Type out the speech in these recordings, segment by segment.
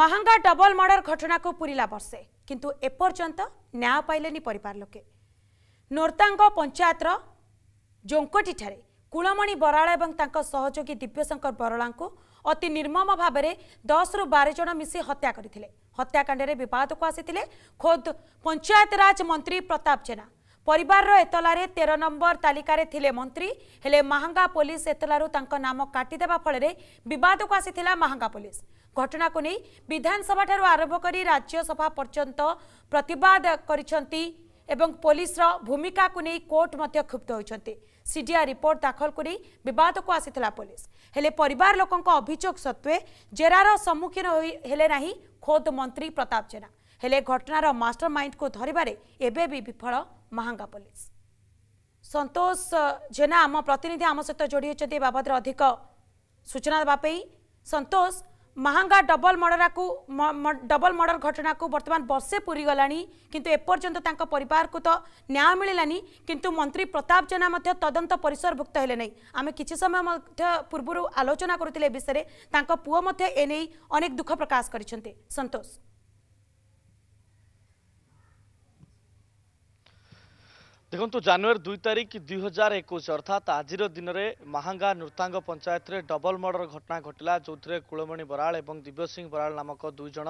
ମହଙ୍ଗା double murder ଘଟଣାକୁ ପୁରିଲା ବର୍ଷେ କିନ୍ତୁ ଏପର୍ଯ୍ୟନ୍ତ ନ୍ୟାୟ ପାଇଲେନି ପରିବାର ଲୋକେ ନୋର୍ତାଙ୍ଗ ପଞ୍ଚାୟତର ଜୋଙ୍କଟିଠାରେ କୁଳମଣି ବରାଳ ଏବଂ ତାଙ୍କ ସହଯୋଗୀ ଦିବ୍ୟଶଙ୍କର ବରାଳାଙ୍କୁ ଅତି ନିର୍ମମ ଭାବରେ ଦଶରୁ ବାର ଜଣ ମିଶି ହତ୍ୟା କରିଥିଲେ ହତ୍ୟାକାଣ୍ଡରେ ବିବାଦକୁ ଆସିଥିଲେ ଖୋଦ୍ ପଞ୍ଚାୟତରାଜ ମନ୍ତ୍ରୀ ପ୍ରତାପ ଜେନା ପରିବାରର ଏତଲାରେ ତେର ନମ୍ବର ତାଲିକାରେ ଥିଲେ ମନ୍ତ୍ରୀ ହେଲେ ମାହାଙ୍ଗା ପୋଲିସ ଏତଲାରୁ ତାଙ୍କ ନାମ କାଟିଦେବା ଫଳରେ ବିବାଦକୁ ଆସିଥିଲା ମାହାଙ୍ଗା ପୋଲିସ ଘଟଣାକୁ ନେଇ ବିଧାନସଭାଠାରୁ ଆରମ୍ଭ କରି ରାଜ୍ୟସଭା ପର୍ଯ୍ୟନ୍ତ ପ୍ରତିବାଦ କରିଛନ୍ତି ଏବଂ ପୋଲିସର ଭୂମିକାକୁ ନେଇ କୋର୍ଟ ମଧ୍ୟ କ୍ଷୁବ୍ଧ ହୋଇଛନ୍ତି ସିଡିଆ ରିପୋର୍ଟ ଦାଖଲ କରି ବିବାଦକୁ ଆସିଥିଲା ପୋଲିସ ହେଲେ ପରିବାର ଲୋକଙ୍କ ଅଭିଯୋଗ ସତ୍ତ୍ୱେ ଜେରାର ସମ୍ମୁଖୀନ ହେଲେ ନାହିଁ ଖୋଦ୍ ମନ୍ତ୍ରୀ ପ୍ରତାପ ଜେନା हो घटार मास्टर मैको धरबि ए विफल महांगा पुलिस संतोष जेना आम प्रतिनिधि आम सहित जोडी बाबदेखि अधिक सूचना दबाई संतोष महांगा डबल को डबल मर्डर घटना घटनाको बर्तमान वर्षे पूरी गलान्तरको त न्याय मिलानी किन मंत्री प्रताप तदंत जेनादन्त हेले हो आम कि समय पूर्व आलोचना विषयमा त पो मध्यै अनेके दुःख प्रकाश गरिन्छ सन्तोष দেখুন জানুয়ারি দুই তারিখ দুই হাজার একুশ অর্থাৎ আজির দিনে মাহাঙ্গা নৃতাঙ্গ পঞ্চায়েতরে ডবল মর্ডর ঘটনা ঘটিলা যে কুলমণি বরাল এবং দিব্য সিং বরাল নামক দুইজন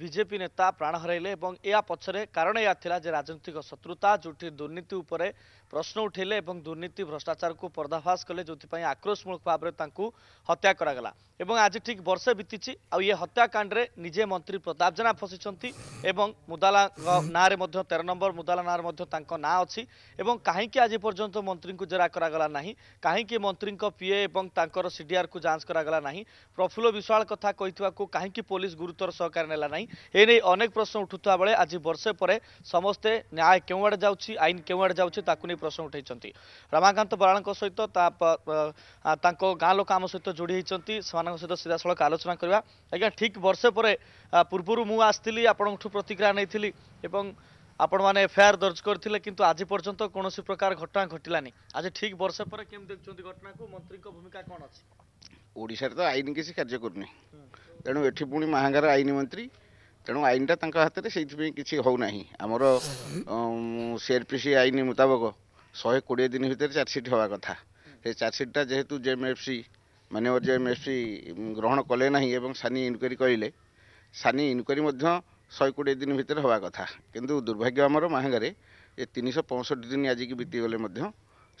বিজেপি নেতা প্রাণ হরাইলে এবং এয়া পছরে কারণ এয়া লা যে রাজনৈতিক শত্রুতা যে দুর্নীতি উপরে প্রশ্ন উঠাইলে এবং দুর্নীতি ভ্রষ্টাচারক পর্দাফাশ কলে যে আক্রোশমূলক ভাবে তাঁকু হত্যা করা এবং আজ ঠিক বর্ষে বিতিছি আউ এ হত্যাকাণ্ডে নিজে মন্ত্রী প্রতাপ জেনা ফসিছেন এবং মুদালা নাঁরে তের নম্বর মুদালা নাঁরে তাঁর না অছি এবং কাহিঁকি আজি পর্যন্ত মন্ত্রীকে জেরা করা গলা না কাহিঁকি মন্ত্রী পিএ এবং তাঁর সিডিআর কু যাঞ্চ করা গলা না প্রফুল্ল বিশ্বাল কথা কু কাহিঁকি পুলিশ গুরুতর সহকারে নেলা না এনে অনেক প্রশ্ন উঠুতা বেড়ে আজ বর্ষে পরে সমস্তে ন্যায় কেউ আড়ে যাচ্ছি আইন কেউ আড়ে যাচ্ছি তাকে নিয়ে প্রশ্ন উঠাইছেন রমাকান্ত বরাল সহ তা গাঁ লোক আম সহ যোড়ি হয়েছেন সে সহ সিধাসলখ আলোচনা করা আজ্ঞা ঠিক বর্ষে পরে পূর্বর মু আসি আপনার প্রতিক্রিয়া নিয়ে এবং ଆପଣମାନେ ଏଫଆଇଆର୍ ଦର୍ଜ କରିଥିଲେ କିନ୍ତୁ ଆଜି ପର୍ଯ୍ୟନ୍ତ କୌଣସି ପ୍ରକାର ଘଟଣା ଘଟିଲାନି ଆଜି ଠିକ୍ ବର୍ଷେ ପରେ କେମିତି ଦେଖୁଛନ୍ତି ଘଟଣାକୁ ମନ୍ତ୍ରୀଙ୍କ ଭୂମିକା କ'ଣ ଅଛି ଓଡ଼ିଶାରେ ତ ଆଇନ କିଛି କାର୍ଯ୍ୟ କରୁନି ତେଣୁ ଏଠି ପୁଣି ମାହାଙ୍ଗାର ଆଇନ ମନ୍ତ୍ରୀ ତେଣୁ ଆଇନଟା ତାଙ୍କ ହାତରେ ସେଇଥିପାଇଁ କିଛି ହେଉନାହିଁ ଆମର ସିଆର୍ପିସି ଆଇନ ମୁତାବକ ଶହେ କୋଡ଼ିଏ ଦିନ ଭିତରେ ଚାର୍ଜସିଟ୍ ହେବା କଥା ସେ ଚାର୍ଜସିଟ୍ଟା ଯେହେତୁ ଜେଏମ୍ଏଫ୍ସି ମାନ୍ୟବର ଜେଏମ୍ଏଫ୍ସି ଗ୍ରହଣ କଲେ ନାହିଁ ଏବଂ ସାନି ଇନକ୍ୱାରୀ କହିଲେ ସାନି ଇନକ୍ୱାରୀ ମଧ୍ୟ ଶହେ କୋଡ଼ିଏ ଦିନ ଭିତରେ ହେବା କଥା କିନ୍ତୁ ଦୁର୍ଭାଗ୍ୟ ଆମର ମାହାଙ୍ଗାରେ ଏ ତିନିଶହ ପଞ୍ଚଷଠି ଦିନ ଆଜିକି ବିତିଗଲେ ମଧ୍ୟ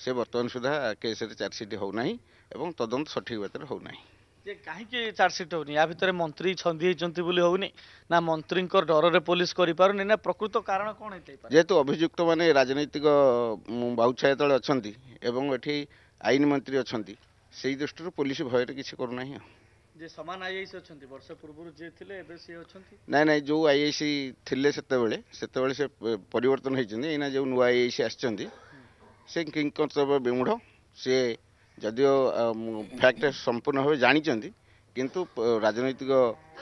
ସେ ବର୍ତ୍ତମାନ ସୁଦ୍ଧା କେସ୍ରେ ଚାର୍ଜସିଟ୍ ହେଉନାହିଁ ଏବଂ ତଦନ୍ତ ସଠିକ୍ ବାଟରେ ହେଉନାହିଁ ଯେ କାହିଁକି ଚାର୍ଜସିଟ୍ ହେଉନି ୟା ଭିତରେ ମନ୍ତ୍ରୀ ଛନ୍ଦି ହେଇଛନ୍ତି ବୋଲି ହେଉନି ନା ମନ୍ତ୍ରୀଙ୍କ ଡରରେ ପୋଲିସ କରିପାରୁନି ନା ପ୍ରକୃତ କାରଣ କ'ଣ ହେଇଥାଏ ଯେହେତୁ ଅଭିଯୁକ୍ତମାନେ ରାଜନୈତିକ ବାଉଛାୟା ତଳେ ଅଛନ୍ତି ଏବଂ ଏଠି ଆଇନ ମନ୍ତ୍ରୀ ଅଛନ୍ତି ସେଇ ଦୃଷ୍ଟିରୁ ପୋଲିସ ଭୟରେ କିଛି କରୁନାହିଁ ଆଉ ଯେ ସମାନ ଆଇଆଇସି ଅଛନ୍ତି ବର୍ଷେ ପୂର୍ବରୁ ଯିଏ ଥିଲେ ଏବେ ସିଏ ଅଛନ୍ତି ନାଇଁ ନାଇଁ ଯେଉଁ ଆଇଆଇସି ଥିଲେ ସେତେବେଳେ ସେତେବେଳେ ସେ ପରିବର୍ତ୍ତନ ହେଇଛନ୍ତି ଏଇନା ଯେଉଁ ନୂଆ ଆଇଆଇସି ଆସିଛନ୍ତି ସେ କିଙ୍କର୍ତ୍ତବ୍ୟ ବିମୁଢ଼ ସିଏ ଯଦିଓ ଫ୍ୟାକ୍ଟ ସମ୍ପୂର୍ଣ୍ଣ ଭାବେ ଜାଣିଛନ୍ତି କିନ୍ତୁ ରାଜନୈତିକ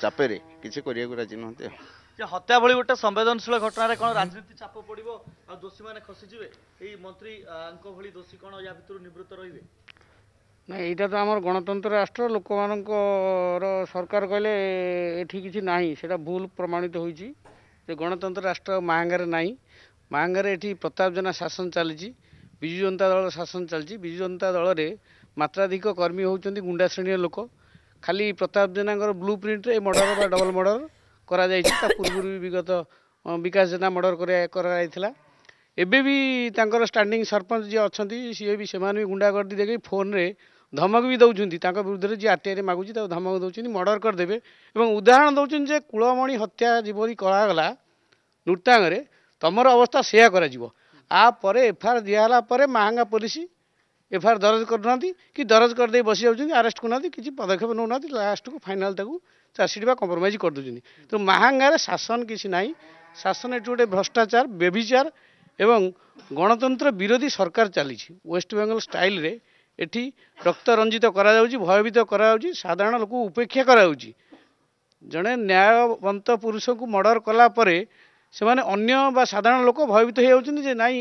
ଚାପରେ କିଛି କରିବାକୁ ରାଜି ନୁହନ୍ତି ଆଉ ଯେ ହତ୍ୟା ଭଳି ଗୋଟେ ସମ୍ବେଦନଶୀଳ ଘଟଣାରେ କ'ଣ ରାଜନୀତି ଚାପ ପଡ଼ିବ ଆଉ ଦୋଷୀମାନେ ଖସିଯିବେ ଏଇ ମନ୍ତ୍ରୀଙ୍କ ଭଳି ଦୋଷୀ କ'ଣ ୟା ଭିତରୁ ନିବୃତ୍ତ ରହିବେ ନାଇଁ ଏଇଟା ତ ଆମର ଗଣତନ୍ତ୍ର ରାଷ୍ଟ୍ର ଲୋକମାନଙ୍କର ସରକାର କହିଲେ ଏଠି କିଛି ନାହିଁ ସେଇଟା ଭୁଲ ପ୍ରମାଣିତ ହୋଇଛି ଯେ ଗଣତନ୍ତ୍ର ରାଷ୍ଟ୍ର ମାହାଙ୍ଗାରେ ନାହିଁ ମାହାଙ୍ଗାରେ ଏଠି ପ୍ରତାପ ଜେନା ଶାସନ ଚାଲିଛି ବିଜୁ ଜନତା ଦଳର ଶାସନ ଚାଲିଛି ବିଜୁ ଜନତା ଦଳରେ ମାତ୍ରାଧିକ କର୍ମୀ ହେଉଛନ୍ତି ଗୁଣ୍ଡା ଶ୍ରେଣୀର ଲୋକ ଖାଲି ପ୍ରତାପ ଜେନାଙ୍କର ବ୍ଲୁ ପ୍ରିଣ୍ଟରେ ଏ ମର୍ଡ଼ର ବା ଡବଲ ମର୍ଡ଼ର କରାଯାଇଛି ତା ପୂର୍ବରୁ ବି ବିଗତ ବିକାଶ ଜେନା ମର୍ଡ଼ର କରାଯାଇଥିଲା ଏବେ ବି ତାଙ୍କର ଷ୍ଟାଣ୍ଡିଂ ସରପଞ୍ଚ ଯିଏ ଅଛନ୍ତି ସିଏ ବି ସେମାନେ ବି ଗୁଣ୍ଡାଗର୍ଦ୍ଦି ଦେଖି ଫୋନ୍ରେ ଧମକ ବି ଦେଉଛନ୍ତି ତାଙ୍କ ବିରୁଦ୍ଧରେ ଯିଏ ଆର୍ଟିଆଇରେ ମାଗୁଛି ତାକୁ ଧମକ ଦେଉଛନ୍ତି ମର୍ଡ଼ର କରିଦେବେ ଏବଂ ଉଦାହରଣ ଦେଉଛନ୍ତି ଯେ କୁଳମଣି ହତ୍ୟା ଯେପରି କରାଗଲା ନୃତ୍ୟାଙ୍ଗରେ ତୁମର ଅବସ୍ଥା ସେୟା କରାଯିବ ଆ ପରେ ଏଫଆଇଆର୍ ଦିଆହେଲା ପରେ ମାହାଙ୍ଗା ପୋଲିସ ଏଫଆଇଆର୍ ଦରଜ କରୁନାହାନ୍ତି କି ଦରଜ କରିଦେଇ ବସି ଯାଉଛନ୍ତି ଆରେଷ୍ଟ କରୁନାହାନ୍ତି କିଛି ପଦକ୍ଷେପ ନେଉନାହାନ୍ତି ଲାଷ୍ଟକୁ ଫାଇନାଲ୍ ତାକୁ ଚାର୍ଜସିଟ୍ ବା କମ୍ପ୍ରମାଇଜ୍ କରିଦେଉଛନ୍ତି ତେଣୁ ମାହାଙ୍ଗାରେ ଶାସନ କିଛି ନାହିଁ ଶାସନ ଏଠି ଗୋଟେ ଭ୍ରଷ୍ଟାଚାର ବେବିଚାର ଏବଂ ଗଣତନ୍ତ୍ର ବିରୋଧୀ ସରକାର ଚାଲିଛି ୱେଷ୍ଟବେଙ୍ଗଲ ଷ୍ଟାଇଲ୍ରେ ଏଠି ରକ୍ତରଞ୍ଜିତ କରାଯାଉଛି ଭୟଭୀତ କରାଯାଉଛି ସାଧାରଣ ଲୋକଙ୍କୁ ଉପେକ୍ଷା କରାଯାଉଛି ଜଣେ ନ୍ୟାୟବନ୍ତ ପୁରୁଷଙ୍କୁ ମର୍ଡ଼ର କଲା ପରେ ସେମାନେ ଅନ୍ୟ ବା ସାଧାରଣ ଲୋକ ଭୟଭୀତ ହୋଇଯାଉଛନ୍ତି ଯେ ନାଇଁ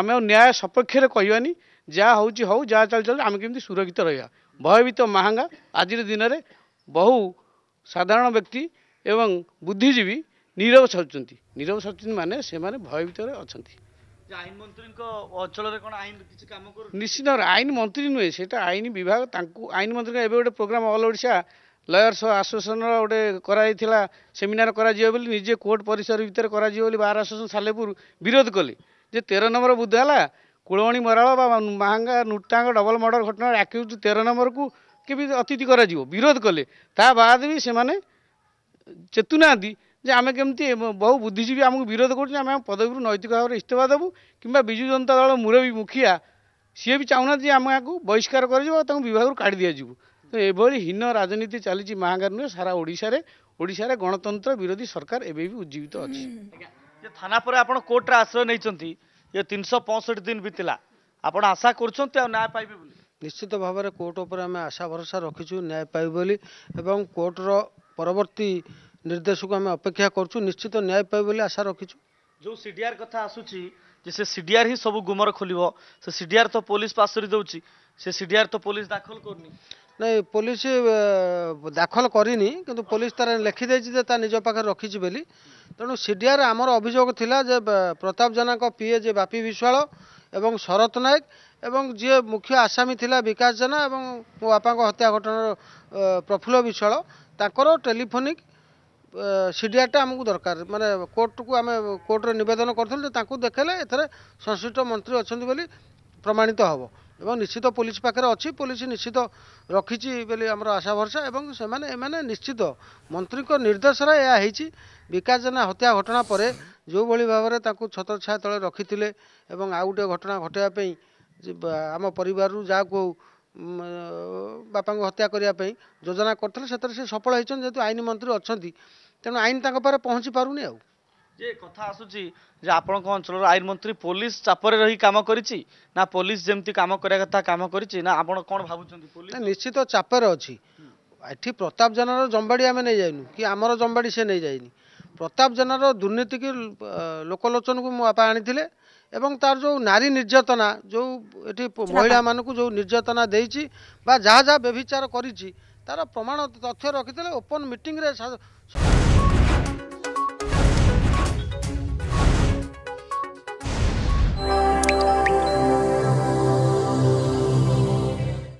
ଆମେ ଆଉ ନ୍ୟାୟ ସପକ୍ଷରେ କହିବାନି ଯାହା ହେଉଛି ହଉ ଯାହା ଚାଲି ଚାଲି ଆମେ କେମିତି ସୁରକ୍ଷିତ ରହିବା ଭୟଭୀତ ମହାଙ୍ଗା ଆଜିର ଦିନରେ ବହୁ ସାଧାରଣ ବ୍ୟକ୍ତି ଏବଂ ବୁଦ୍ଧିଜୀବୀ ନିରବ ସରୁଛନ୍ତି ନିରବ ସରୁଛନ୍ତି ମାନେ ସେମାନେ ଭୟଭୀତରେ ଅଛନ୍ତି ନିଶ୍ଚିନ୍ତ ଆଇନ ମନ୍ତ୍ରୀ ନୁହେଁ ସେଇଟା ଆଇନ ବିଭାଗ ତାଙ୍କୁ ଆଇନ ମନ୍ତ୍ରୀଙ୍କ ଏବେ ଗୋଟେ ପ୍ରୋଗ୍ରାମ ଅଲ୍ ଓଡ଼ିଶା ଲୟର୍ସ ଆସୋସିଏସନର ଗୋଟେ କରାଯାଇଥିଲା ସେମିନାର କରାଯିବ ବୋଲି ନିଜେ କୋର୍ଟ ପରିସର ଭିତରେ କରାଯିବ ବୋଲି ବାର ଆସୋସିଏସନ୍ ସାଲେପୁର ବିରୋଧ କଲେ ଯେ ତେର ନମ୍ବର ବୁଦ୍ଧ ହେଲା କୁଳମଣି ମରାଳ ବା ମାହାଙ୍ଗା ନୁଟାଙ୍ଗ ଡବଲ ମର୍ଡର ଘଟଣାରେ ଆକ୍ୟୁଜ ତେର ନମ୍ବରକୁ କେମିତି ଅତିଥି କରାଯିବ ବିରୋଧ କଲେ ତା ବାଦ ବି ସେମାନେ ଚେତୁନାହାନ୍ତି যে আমি কেমতি বহু বুদ্ধিজীবী আমি বিরোধ করছেন আমি পদবীর নৈতিক ভাবে ইস্তফা দেবু কিংবা বিজু জনতা দল মুরবী মুখিয়া সি বি চাহুনা যে আমি বহিষ্কার করা তাঁর বিভাগ কাড়ি দিয়ে যাবু তো এভাবে হীন রাজনীতি চালছে মাহাঙ্গার নুহে সারা ওড়শার ওড়শার গণতন্ত্র বিরোধী সরকার এবে উজ্জীবিত অছে থানা পরে আপনার কোর্টরে আশ্রয় নিয়েছেন ये तीन सौ पचसठ दिन बीतला आप आशा कर न्याय पाइबे निश्चित भाव कोर्ट उपर आम आशा भरोसा रखीचु न्याय पाइबे बोली एवं कोर्टर परवर्ती ନିର୍ଦ୍ଦେଶକୁ ଆମେ ଅପେକ୍ଷା କରୁଛୁ ନିଶ୍ଚିତ ନ୍ୟାୟ ପାଇବୁ ବୋଲି ଆଶା ରଖିଛୁ ଯେଉଁ ସିଡିଆର୍ କଥା ଆସୁଛି ଯେ ସେ ସିଡିଆର୍ ହିଁ ସବୁ ଗୁମର ଖୋଲିବ ସେ ସିଡିଆର୍ ତ ପୋଲିସ ପାସୋରି ଦେଉଛି ସେ ସିଡିଆର୍ ତ ପୋଲିସ ଦାଖଲ କରୁନି ନାଇଁ ପୋଲିସ ଦାଖଲ କରିନି କିନ୍ତୁ ପୋଲିସ ତାର ଲେଖିଦେଇଛି ଯେ ତା ନିଜ ପାଖରେ ରଖିଛି ବୋଲି ତେଣୁ ସିଡିଆର୍ ଆମର ଅଭିଯୋଗ ଥିଲା ଯେ ପ୍ରତାପ ଜେନାଙ୍କ ପିଏ ଯେ ବାପି ବିଶ୍ୱାଳ ଏବଂ ଶରତ ନାୟକ ଏବଂ ଯିଏ ମୁଖ୍ୟ ଆସାମୀ ଥିଲା ବିକାଶ ଜେନା ଏବଂ ମୋ ବାପାଙ୍କ ହତ୍ୟା ଘଟଣାର ପ୍ରଫୁଲ୍ଲ ବିଶ୍ୱାଳ ତାଙ୍କର ଟେଲିଫୋନିକ୍ ସିଡିଆର୍ଟା ଆମକୁ ଦରକାର ମାନେ କୋର୍ଟକୁ ଆମେ କୋର୍ଟରେ ନିବେଦନ କରିଥିଲୁ ଯେ ତାଙ୍କୁ ଦେଖେଇଲେ ଏଥିରେ ସଂଶ୍ଲିଷ୍ଟ ମନ୍ତ୍ରୀ ଅଛନ୍ତି ବୋଲି ପ୍ରମାଣିତ ହେବ ଏବଂ ନିଶ୍ଚିତ ପୋଲିସ ପାଖରେ ଅଛି ପୋଲିସ ନିଶ୍ଚିତ ରଖିଛି ବୋଲି ଆମର ଆଶା ଭରସା ଏବଂ ସେମାନେ ଏମାନେ ନିଶ୍ଚିତ ମନ୍ତ୍ରୀଙ୍କ ନିର୍ଦ୍ଦେଶରେ ଏହା ହେଇଛି ବିକାଶ ଜେନା ହତ୍ୟା ଘଟଣା ପରେ ଯେଉଁଭଳି ଭାବରେ ତାଙ୍କୁ ଛାୟା ତଳେ ରଖିଥିଲେ ଏବଂ ଆଉ ଗୋଟେ ଘଟଣା ଘଟାଇବା ପାଇଁ ଆମ ପରିବାରରୁ ଯାହାକୁ ବାପାଙ୍କୁ ହତ୍ୟା କରିବା ପାଇଁ ଯୋଜନା କରିଥିଲେ ସେଥିରେ ସେ ସଫଳ ହୋଇଛନ୍ତି ଯେହେତୁ ଆଇନ ମନ୍ତ୍ରୀ ଅଛନ୍ତି ତେଣୁ ଆଇନ ତାଙ୍କ ପାଖରେ ପହଞ୍ଚି ପାରୁନି ଆଉ ଯେ କଥା ଆସୁଛି ଯେ ଆପଣଙ୍କ ଅଞ୍ଚଳର ଆଇନ ମନ୍ତ୍ରୀ ପୋଲିସ ଚାପରେ ରହି କାମ କରିଛି ନା ପୋଲିସ ଯେମିତି କାମ କରିବା କଥା କାମ କରିଛି ନା ଆପଣ କ'ଣ ଭାବୁଛନ୍ତି ନିଶ୍ଚିତ ଚାପରେ ଅଛି ଏଠି ପ୍ରତାପ ଜେନାର ଜମ୍ବାଡ଼ି ଆମେ ନେଇଯାଇନୁ କି ଆମର ଜମ୍ବାଡ଼ି ସେ ନେଇଯାଇନି ପ୍ରତାପ ଜେନାର ଦୁର୍ନୀତିକୁ ଲୋକଲୋଚନକୁ ମୋ ବାପା ଆଣିଥିଲେ ଏବଂ ତାର ଯେଉଁ ନାରୀ ନିର୍ଯାତନା ଯେଉଁ ଏଠି ମହିଳାମାନଙ୍କୁ ଯେଉଁ ନିର୍ଯାତନା ଦେଇଛି ବା ଯାହା ଯାହା ବ୍ୟଭିଚାର କରିଛି ତାର ପ୍ରମାଣ ତଥ୍ୟ ରଖିଥିଲେ ଓପନ୍ ମିଟିଂରେ